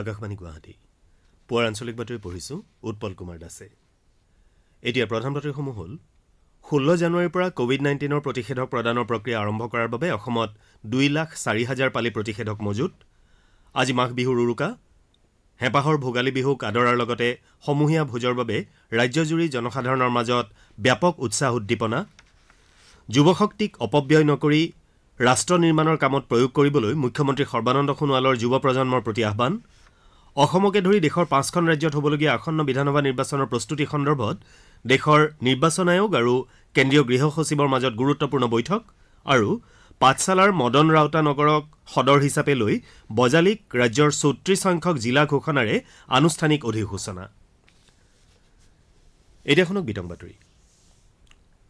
আকাশবাণী গুৱাহাটী পুৱাৰ আঞ্চলিক বাতৰি পঢ়িছো উৎপল কুমাৰ দাসে এতিয়া প্ৰধান বাতৰিসমূহ হ'ল ষোল্ল জানুৱাৰীৰ পৰা কোভিড নাইণ্টিনৰ প্ৰতিষেধক প্ৰদানৰ প্ৰক্ৰিয়া আৰম্ভ কৰাৰ বাবে অসমত দুই লাখ চাৰি হাজাৰ পালি প্ৰতিষেধক মজুত আজি মাঘ বিহুৰ উৰুকা হেঁপাহৰ ভোগালী বিহুক আদৰাৰ লগতে সমূহীয়া ভোজৰ বাবে ৰাজ্যজুৰি জনসাধাৰণৰ মাজত ব্যাপক উৎসাহ উদ্দীপনা যুৱশক্তিক অপব্যয় নকৰি ৰাষ্ট্ৰ নিৰ্মাণৰ কামত প্ৰয়োগ কৰিবলৈ মুখ্যমন্ত্ৰী সৰ্বানন্দ সোণোৱালৰ যুৱ প্ৰজন্মৰ প্ৰতি আহ্বান অসমকে ধৰি দেশৰ পাঁচখন ৰাজ্যত হ'বলগীয়া আসন্ন বিধানসভা নিৰ্বাচনৰ প্ৰস্তুতি সন্দৰ্ভত দেশৰ নিৰ্বাচন আয়োগ আৰু কেন্দ্ৰীয় গৃহ সচিবৰ মাজত গুৰুত্বপূৰ্ণ বৈঠক আৰু পাঠশালাৰ মদন ৰাওতা নগৰক সদৰ হিচাপে লৈ বজালিক ৰাজ্যৰ চৌত্ৰিছ সংখ্যক জিলা ঘোষণাৰে আনুষ্ঠানিক অধিসূচনা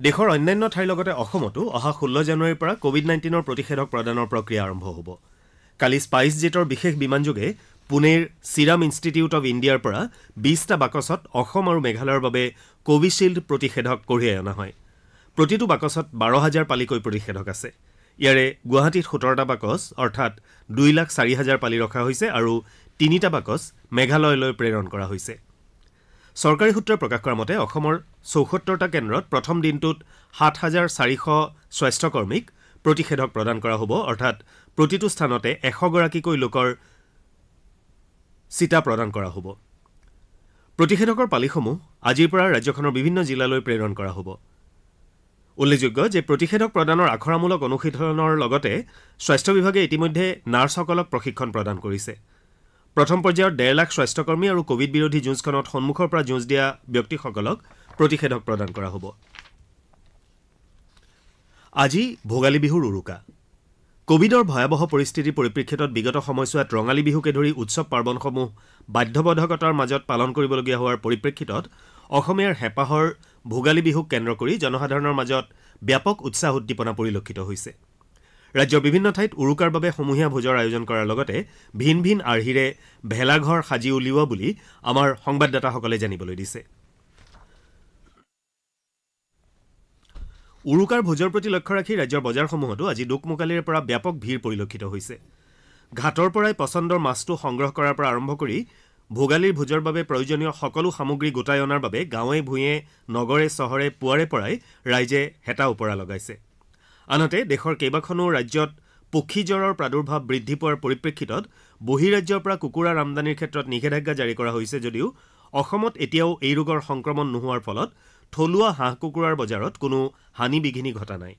দেশৰ অন্যান্য ঠাইৰ লগতে অসমতো অহা ষোল্ল জানুৱাৰীৰ পৰা কোভিড নাইণ্টিনৰ প্ৰতিষেধক প্ৰদানৰ প্ৰক্ৰিয়া আৰম্ভ হ'ব কালি স্পাইচ জেটৰ বিশেষ বিমানযোগে পুনেৰ ছিৰাম ইনষ্টিটিউট অৱ ইণ্ডিয়াৰ পৰা বিছটা বাকচত অসম আৰু মেঘালয়ৰ বাবে কোভিশ্বিল্ড প্ৰতিষেধক কঢ়িয়াই অনা হয় প্ৰতিটো বাকচত বাৰ হাজাৰ পালিকৈ প্ৰতিষেধক আছে ইয়াৰে গুৱাহাটীত সোতৰটা বাকচ অৰ্থাৎ দুই লাখ চাৰি হাজাৰ পালি ৰখা হৈছে আৰু তিনিটা বাকচ মেঘালয়লৈ প্ৰেৰণ কৰা হৈছে চৰকাৰী সূত্ৰই প্ৰকাশ কৰা মতে অসমৰ চৌসত্তৰটা কেন্দ্ৰত প্ৰথম দিনটোত সাত হাজাৰ চাৰিশ স্বাস্থ্যকৰ্মীক প্ৰতিষেধক প্ৰদান কৰা হ'ব অৰ্থাৎ প্ৰতিটো স্থানতে এশগৰাকীকৈ লোকৰ চিতা প্ৰদান কৰা হ'ব প্ৰতিষেধকৰ পালিসমূহ আজিৰ পৰা ৰাজ্যখনৰ বিভিন্ন জিলালৈ প্ৰেৰণ কৰা হ'ব উল্লেখযোগ্য যে প্ৰতিষেধক প্ৰদানৰ আখৰামূলক অনুশীলনৰ লগতে স্বাস্থ্য বিভাগে ইতিমধ্যে নাৰ্ছসকলক প্ৰশিক্ষণ প্ৰদান কৰিছে প্ৰথম পৰ্যায়ত ডেৰ লাখ স্বাস্থ্যকৰ্মী আৰু কোভিড বিৰোধী যুঁজখনত সন্মুখৰ পৰা যুঁজ দিয়া ব্যক্তিসকলক প্ৰতিষেধক প্ৰদান কৰা হ'ব আজি ভোগালী বিহুৰ উৰুকা কোভিডৰ ভয়াৱহ পৰিস্থিতিৰ পৰিপ্ৰেক্ষিতত বিগত সময়ছোৱাত ৰঙালী বিহুকে ধৰি উৎসৱ পাৰ্বণসমূহ বাধ্যবাধকতাৰ মাজত পালন কৰিবলগীয়া হোৱাৰ পৰিপ্ৰেক্ষিতত অসমীয়াৰ হেঁপাহৰ ভোগালী বিহুক কেন্দ্ৰ কৰি জনসাধাৰণৰ মাজত ব্যাপক উৎসাহ উদ্দীপনা পৰিলক্ষিত হৈছে ৰাজ্যৰ বিভিন্ন ঠাইত উৰুকাৰ বাবে সমূহীয়া ভোজৰ আয়োজন কৰাৰ লগতে ভিন ভিন আৰ্হিৰে ভেলাঘৰ সাজি উলিওৱা বুলি আমাৰ সংবাদদাতাসকলে জানিবলৈ দিছে উৰুকাৰ ভোজৰ প্ৰতি লক্ষ্য ৰাখি ৰাজ্যৰ বজাৰসমূহতো আজি দোকমোকালিৰে পৰা ব্যাপক ভিৰ পৰিলক্ষিত হৈছে ঘাটৰ পৰাই পচন্দৰ মাছটো সংগ্ৰহ কৰাৰ পৰা আৰম্ভ কৰি ভোগালীৰ ভোজৰ বাবে প্ৰয়োজনীয় সকলো সামগ্ৰী গোটাই অনাৰ বাবে গাঁৱে ভূঞে নগৰে চহৰে পুৱাৰে পৰাই ৰাইজে হেতা ওপৰা লগাইছে আনহাতে দেশৰ কেইবাখনো ৰাজ্যত পক্ষী জ্বৰৰ প্ৰাদুৰ্ভাৱ বৃদ্ধি পোৱাৰ পৰিপ্ৰেক্ষিতত বহিৰাজ্যৰ পৰা কুকুৰাৰ আমদানিৰ ক্ষেত্ৰত নিষেধাজ্ঞা জাৰি কৰা হৈছে যদিও অসমত এতিয়াও এই ৰোগৰ সংক্ৰমণ নোহোৱাৰ ফলত থলুৱা হাঁহ কুকুৰাৰ বজাৰত কোনো হানি বিঘিনি ঘটা নাই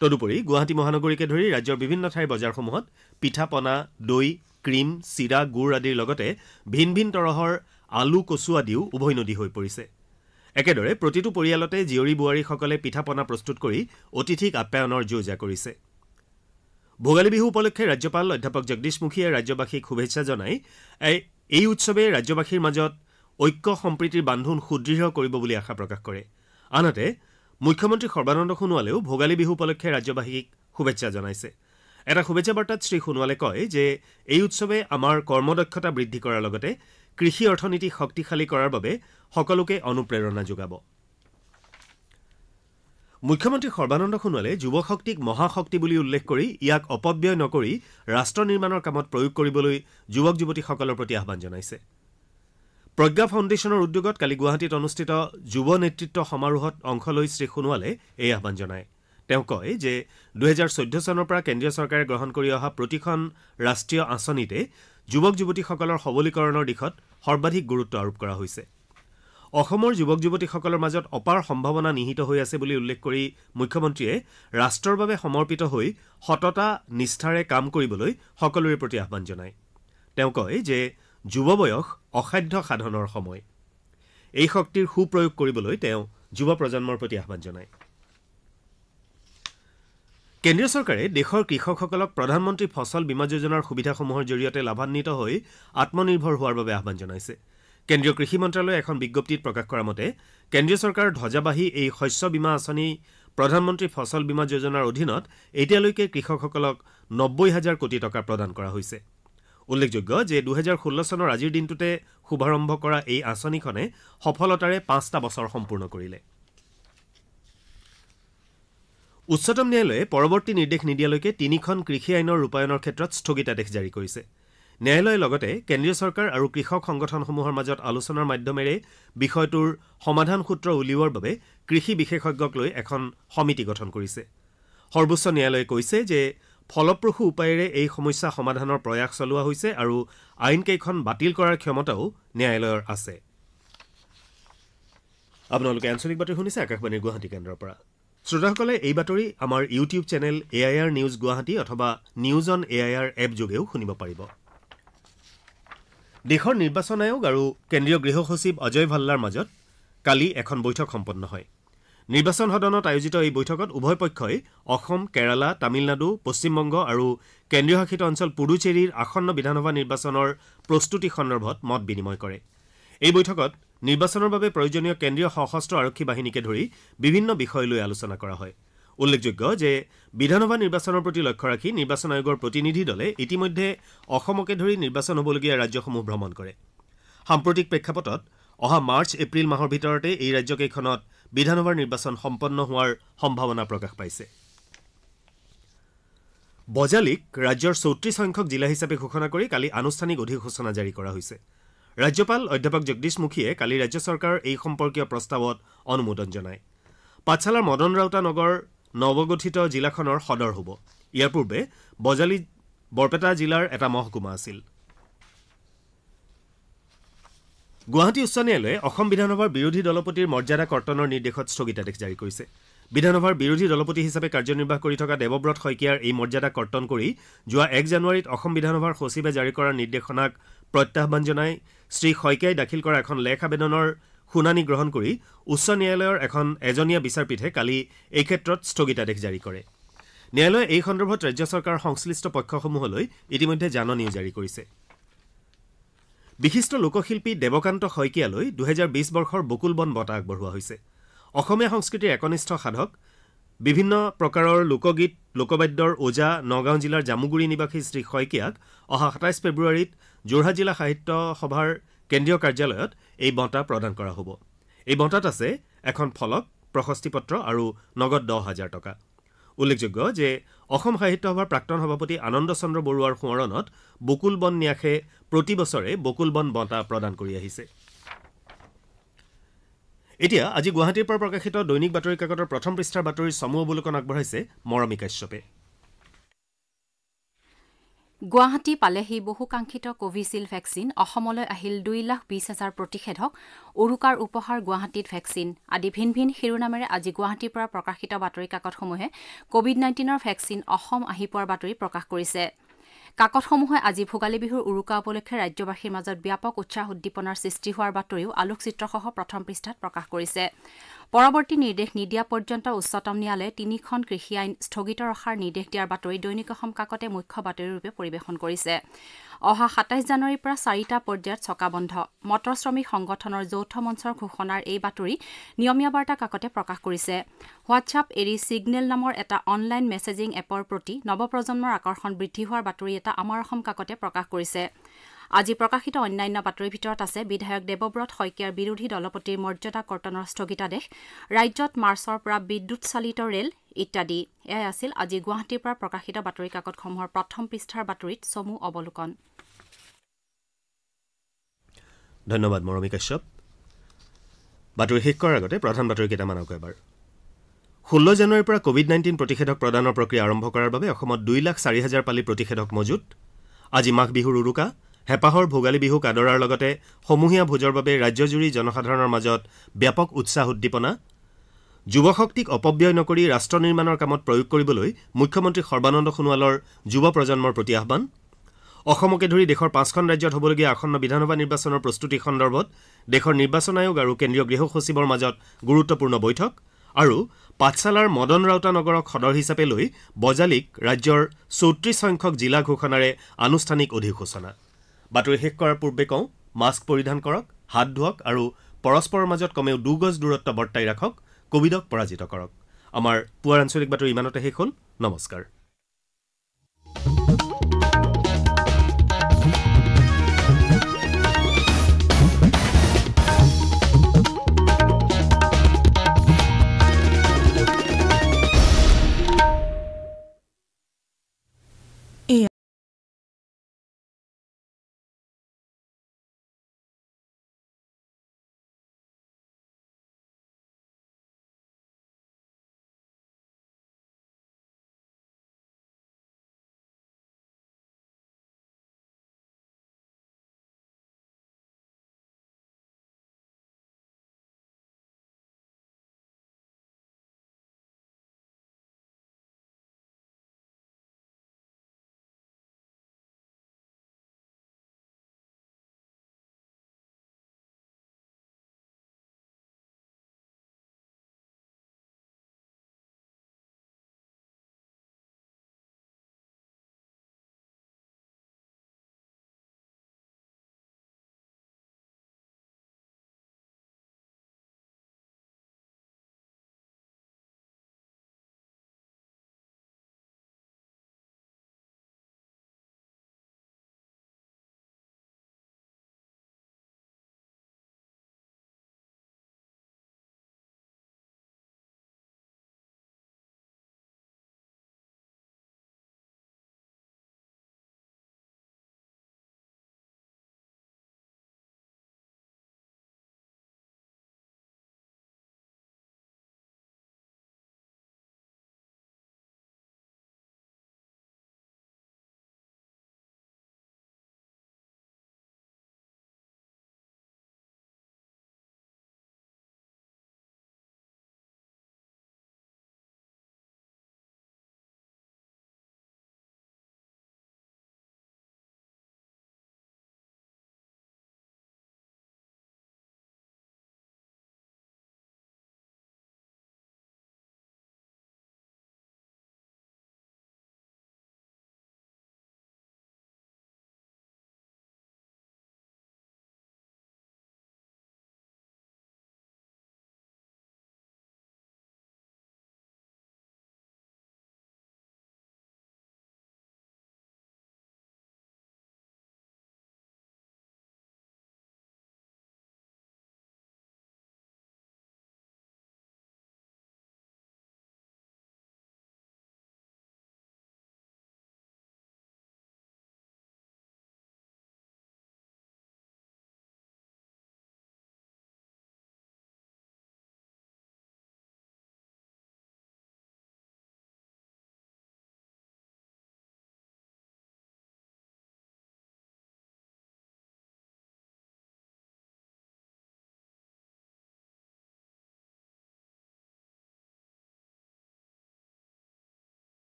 তদুপৰি গুৱাহাটী মহানগৰীকে ধৰি ৰাজ্যৰ বিভিন্ন ঠাইৰ বজাৰসমূহত পিঠা পনা দৈ ক্ৰীম চিৰা গুড় আদিৰ লগতে ভিন ভিন তৰহৰ আলু কচু আদিও নদী হৈ পৰিছে একেদৰে প্ৰতিটো পৰিয়ালতে জীয়ৰী বোৱাৰীসকলে পিঠা পনা প্ৰস্তুত কৰি অতিথিক আপ্যায়নৰ যোজা কৰিছে ভোগালী বিহু উপলক্ষে ৰাজ্যপাল অধ্যাপক জগদীশ মুখীয়ে ৰাজ্যবাসীক শুভেচ্ছা জনাই এই উৎসৱে ৰাজ্যবাসীৰ মাজত ঐক্য সম্প্ৰীতিৰ বান্ধোন সুদৃঢ় কৰিব বুলি আশা প্ৰকাশ কৰে আনহাতে মুখ্যমন্ত্ৰী সৰ্বানন্দ সোণোৱালেও ভোগালী বিহু উপলক্ষে ৰাজ্যবাসীক শুভেচ্ছা জনাইছে এটা শুভেচ্ছা বাৰ্তাত শ্ৰী সোণোৱালে কয় যে এই উৎসৱে আমাৰ কৰ্মদক্ষতা বৃদ্ধি কৰাৰ লগতে কৃষি অৰ্থনীতি শক্তিশালী কৰাৰ বাবে সকলোকে অনুপ্ৰেৰণা যোগাব মুখ্যমন্ত্ৰী সৰ্বানন্দ সোণোৱালে যুৱশক্তিক মহাশক্তি বুলি উল্লেখ কৰি ইয়াক অপব্যয় নকৰি ৰাষ্ট্ৰ নিৰ্মাণৰ কামত প্ৰয়োগ কৰিবলৈ যুৱক যুৱতীসকলৰ প্ৰতি আহান জনাইছে প্ৰজ্ঞা ফাউণ্ডেশ্যনৰ উদ্যোগত কালি গুৱাহাটীত অনুষ্ঠিত যুৱ নেতৃত্ব সমাৰোহত অংশ লৈ শ্ৰীসোণোৱালে এই আহান জনায় তেওঁ কয় যে দুহেজাৰ চৈধ্য চনৰ পৰা কেন্দ্ৰীয় চৰকাৰে গ্ৰহণ কৰি অহা প্ৰতিখন ৰাষ্ট্ৰীয় আঁচনিতে যুৱক যুৱতীসকলৰ সবলীকৰণৰ দিশত সৰ্বাধিক গুৰুত্ব আৰোপ কৰা হৈছে অসমৰ যুৱক যুৱতীসকলৰ মাজত অপাৰ সম্ভাৱনা নিহিত হৈ আছে বুলি উল্লেখ কৰি মুখ্যমন্ত্ৰীয়ে ৰাষ্ট্ৰৰ বাবে সমৰ্পিত হৈ সততা নিষ্ঠাৰে কাম কৰিবলৈ সকলোৰে প্ৰতি আহান জনায় তেওঁ কয় যে যুৱ বয়স অসাধ্য সাধনৰ সময় এই শক্তিৰ সুপ্ৰয়োগ কৰিবলৈ তেওঁ যুৱ প্ৰজন্মৰ প্ৰতি আহ্বান জনায় কেন্দ্ৰীয় চৰকাৰে দেশৰ কৃষকসকলক প্ৰধানমন্ত্ৰী ফচল বীমা যোজনাৰ সুবিধাসমূহৰ জৰিয়তে লাভান্বিত হৈ আত্মনিৰ্ভৰ হোৱাৰ বাবে আহান জনাইছে কেন্দ্ৰীয় কৃষি মন্ত্ৰালয়ে এখন বিজ্ঞপ্তিত প্ৰকাশ কৰা মতে কেন্দ্ৰীয় চৰকাৰৰ ধবজাবাহী এই শস্য বীমা আঁচনি প্ৰধানমন্ত্ৰী ফচল বীমা যোজনাৰ অধীনত এতিয়ালৈকে কৃষকসকলক নব্বৈ হাজাৰ কোটি টকা প্ৰদান কৰা হৈছে উল্লেখযোগ্য যে দুহেজাৰ ষোল্ল চনৰ আজিৰ দিনটোতে শুভাৰম্ভ কৰা এই আঁচনিখনে সফলতাৰে পাঁচটা বছৰ সম্পূৰ্ণ কৰিলে উচ্চতম ন্যায়ালয়ে পৰৱৰ্তী নিৰ্দেশ নিদিয়ালৈকে তিনিখন কৃষি আইনৰ ৰূপায়ণৰ ক্ষেত্ৰত স্থগিতাদেশ জাৰি কৰিছে ন্যায়ালয়ে লগতে কেন্দ্ৰীয় চৰকাৰ আৰু কৃষক সংগঠনসমূহৰ মাজত আলোচনাৰ মাধ্যমেৰে বিষয়টোৰ সমাধান সূত্ৰ উলিওৱাৰ বাবে কৃষি বিশেষজ্ঞক লৈ এখন সমিতি গঠন কৰিছে সৰ্বোচ্চ ন্যায়ালয়ে কৈছে যে ফলপ্ৰসূ উপায়েৰে এই সমস্যা সমাধানৰ প্ৰয়াস চলোৱা হৈছে আৰু আইনকেইখন বাতিল কৰাৰ ক্ষমতাও ন্যায়ালয়ৰ আছে শ্ৰোতাসকলে এই বাতৰি আমাৰ YouTube channel A I R news Guwahati অথবা news on A I R এপযোগেও শুনিব পাৰিব দেশৰ নিৰ্বাচন আয়োগ আৰু কেন্দ্ৰীয় গৃহ সচিব অজয় ভাল্লাৰ মাজত কালি এখন বৈঠক সম্পন্ন হয় নিৰ্বাচন সদনত আয়োজিত এই বৈঠকত উভয় পক্ষই অসম কেৰালা তামিলনাডু পশ্চিমবংগ আৰু কেন্দ্ৰীয় শাসিত অঞ্চল পুডুচেৰীৰ আসন্ন বিধানসভা নিৰ্বাচনৰ প্ৰস্তুতি সন্দৰ্ভত মত বিনিময় কৰে এই বৈঠকত নিৰ্বাচনৰ বাবে প্ৰয়োজনীয় কেন্দ্ৰীয় সশস্ত্ৰ আৰক্ষী বাহিনীকে ধৰি বিভিন্ন বিষয় লৈ আলোচনা কৰা হয় উল্লেখযোগ্য যে বিধানসভা নিৰ্বাচনৰ প্ৰতি লক্ষ্য ৰাখি নিৰ্বাচন আয়োগৰ প্ৰতিনিধি দলে ইতিমধ্যে অসমকে ধৰি নিৰ্বাচন হ'বলগীয়া ৰাজ্যসমূহ ভ্ৰমণ কৰে সাম্প্ৰতিক প্ৰেক্ষাপটত অহা মাৰ্চ এপ্ৰিল মাহৰ ভিতৰতে এই ৰাজ্যকেইখনত বিধানসভাৰ নিৰ্বাচন সম্পন্ন হোৱাৰ সম্ভাৱনা প্ৰকাশ পাইছে বজালিক ৰাজ্যৰ চৌত্ৰিছ সংখ্যক জিলা হিচাপে ঘোষণা কৰি কালি আনুষ্ঠানিক অধিসূচনা জাৰি কৰা হৈছে ৰাজ্যপাল অধ্যাপক জগদীশ মুখীয়ে কালি ৰাজ্য চৰকাৰৰ এই সম্পৰ্কীয় প্ৰস্তাৱত অনুমোদন জনায় পাঠশালাৰ মদন ৰাউতা নগৰ নৱগঠিত জিলাখনৰ সদৰ হ'ব ইয়াৰ পূৰ্বে বজালি বৰপেটা জিলাৰ এটা মহকুমা আছিল গুৱাহাটী উচ্চ ন্যায়ালয়ে অসম বিধানসভাৰ বিৰোধী দলপতিৰ মৰ্যাদা কৰ্তনৰ নিৰ্দেশত স্থগিতাদেশ জাৰি কৰিছে বিধানসভাৰ বিৰোধী দলপতি হিচাপে কাৰ্যনিৰ্বাহ কৰি থকা দেৱব্ৰত শইকীয়াৰ এই মৰ্যাদা কৰ্তন কৰি যোৱা এক জানুৱাৰীত অসম বিধানসভাৰ সচিবে জাৰি কৰা নিৰ্দেশনাক প্ৰত্যাহ্বান জনাই শ্ৰীশইকীয়াই দাখিল কৰা এখন লেখ আবেদনৰ শুনানি গ্ৰহণ কৰি উচ্চ ন্যায়ালয়ৰ এখন এজনীয়া বিচাৰপীঠে কালি এই ক্ষেত্ৰত স্থগিতাদেশ জাৰি কৰে ন্যায়ালয়ে এই সন্দৰ্ভত ৰাজ্য চৰকাৰৰ সংশ্লিষ্ট পক্ষসমূহলৈ ইতিমধ্যে জাননীও জাৰি কৰিছে বিশিষ্ট লোকশিল্পী দেৱকান্ত শইকীয়ালৈ দুহেজাৰ বিছ বৰ্ষৰ বকুল বন বঁটা আগবঢ়োৱা হৈছে অসমীয়া সংস্কৃতিৰ একনিষ্ঠ সাধক বিভিন্ন প্ৰকাৰৰ লোকগীত লোকবাদ্যৰ ওজা নগাঁও জিলাৰ জামুগুৰি নিবাসী শ্ৰী শইকীয়াক অহা সাতাইছ ফেব্ৰুৱাৰীত যোৰহাট জিলা সাহিত্য সভাৰ কেন্দ্ৰীয় কাৰ্যালয়ত এই বঁটা প্ৰদান কৰা হ'ব এই বঁটাত আছে এখন ফলক প্ৰশস্তি পত্ৰ আৰু নগদ দহ হাজাৰ টকা উল্লেখযোগ্য যে অসম সাহিত্য সভাৰ প্ৰাক্তন সভাপতি আনন্দ চন্দ্ৰ বৰুৱাৰ সোঁৱৰণত বকুল বন ন্যাসে প্ৰতি বছৰে বকুল বন বঁটা প্ৰদান কৰি আহিছে এতিয়া আজি গুৱাহাটীৰ পৰা প্ৰকাশিত দৈনিক বাতৰি কাকতৰ প্ৰথম পৃষ্ঠাৰ বাতৰিৰ চমু অৱলোকন আগবঢ়াইছে মৰমী কাশ্যপে গুৱাহাটী পালেহি বহুকাংক্ষিত কোভিশ্বিল্ড ভেকচিন অসমলৈ আহিল দুই লাখ বিশ হাজাৰ প্ৰতিষেধক উৰুকাৰ উপহাৰ গুৱাহাটীত ভেকচিন আদি ভিন ভিন শিৰোনামেৰে আজি গুৱাহাটীৰ পৰা প্ৰকাশিত বাতৰি কাকতসমূহে কোভিড নাইণ্টিনৰ ভেকচিন অসম আহি পোৱাৰ বাতৰি প্ৰকাশ কৰিছে কাকতসমূহে আজি ভোগালী বিহুৰ উৰুকা উপলক্ষে ৰাজ্যবাসীৰ মাজত ব্যাপক উৎসাহ উদ্দীপনাৰ সৃষ্টি হোৱাৰ বাতৰিও আলোকচিত্ৰসহ প্ৰথম পৃষ্ঠাত প্ৰকাশ কৰিছে পৰৱৰ্তী নিৰ্দেশ নিদিয়া পৰ্যন্ত উচ্চতম ন্যায়ালয়ে তিনিখন কৃষি আইন স্থগিত ৰখাৰ নিৰ্দেশ দিয়াৰ বাতৰি দৈনিক অসম কাকতে মুখ্য বাতৰিৰূপে পৰিৱেশন কৰিছে অহা সাতাইছ জানুৱাৰীৰ পৰা চাৰিটা পৰ্যায়ত চকা বন্ধ মটৰ শ্ৰমিক সংগঠনৰ যৌথ মঞ্চৰ ঘোষণাৰ এই বাতৰি নিয়মীয়া বাৰ্তা কাকতে প্ৰকাশ কৰিছে হোৱাটছআপ এৰি ছিগনেল নামৰ এটা অনলাইন মেছেজিং এপৰ প্ৰতি নৱপ্ৰজন্মৰ আকৰ্ষণ বৃদ্ধি হোৱাৰ বাতৰি এটা আমাৰ অসম কাকতে প্ৰকাশ কৰিছে আজি প্ৰকাশিত অন্যান্য বাতৰিৰ ভিতৰত আছে বিধায়ক দেৱব্ৰত শইকীয়াৰ বিৰোধী দলপতিৰ মৰ্যাদা কৰ্তনৰ স্থগিতাদেশ ৰাজ্যত মাৰ্চৰ পৰা বিদ্যুৎ চালিত ৰেল ইত্যাদি এয়াই আছিল আজি গুৱাহাটীৰ পৰা প্ৰকাশিত বাতৰি কাকতসমূহৰ প্ৰথম পৃষ্ঠাৰ বাতৰিত চমু অৱলোকন ধন্যবাদ মৰমী কাশ্যপ বাতৰি শেষ কৰাৰ আগতে প্ৰধান বাতৰি কেইটামানক এবাৰ ষোল্ল জানুৱাৰীৰ পৰা কোভিড নাইণ্টিন প্ৰতিষেধক প্ৰদানৰ প্ৰক্ৰিয়া আৰম্ভ কৰাৰ বাবে অসমত দুই লাখ চাৰি হাজাৰ পালি প্ৰতিষেধক মজুত আজি মাঘ বিহুৰ উৰুকা হেঁপাহৰ ভোগালী বিহুক আদৰাৰ লগতে সমূহীয়া ভোজৰ বাবে ৰাজ্যজুৰি জনসাধাৰণৰ মাজত ব্যাপক উৎসাহ উদ্দীপনা যুৱশক্তিক অপব্যয় নকৰি ৰাষ্ট্ৰ নিৰ্মাণৰ কামত প্ৰয়োগ কৰিবলৈ মুখ্যমন্ত্ৰী সৰ্বানন্দ সোণোৱালৰ যুৱ প্ৰজন্মৰ প্ৰতি আহান অসমকে ধৰি দেশৰ পাঁচখন ৰাজ্যত হ'বলগীয়া আসন্ন বিধানসভা নিৰ্বাচনৰ প্ৰস্তুতি সন্দৰ্ভত দেশৰ নিৰ্বাচন আয়োগ আৰু কেন্দ্ৰীয় গৃহ সচিবৰ মাজত গুৰুত্বপূৰ্ণ বৈঠক আৰু পাঠশালাৰ মদন ৰাউতা নগৰক সদৰ হিচাপে লৈ বজালিক ৰাজ্যৰ চৌত্ৰিছ সংখ্যক জিলা ঘোষণাৰে আনুষ্ঠানিক অধিসূচনা বাতৰি শেষ কৰাৰ পূৰ্বে কওঁ মাস্ক পৰিধান কৰক হাত ধোৱক আৰু পৰস্পৰৰ মাজত কমেও দুগজ দূৰত্ব বৰ্তাই ৰাখক কোভিডক পৰাজিত কৰক আমাৰ পুৱাৰ আঞ্চলিক বাতৰি ইমানতে শেষ হ'ল নমস্কাৰ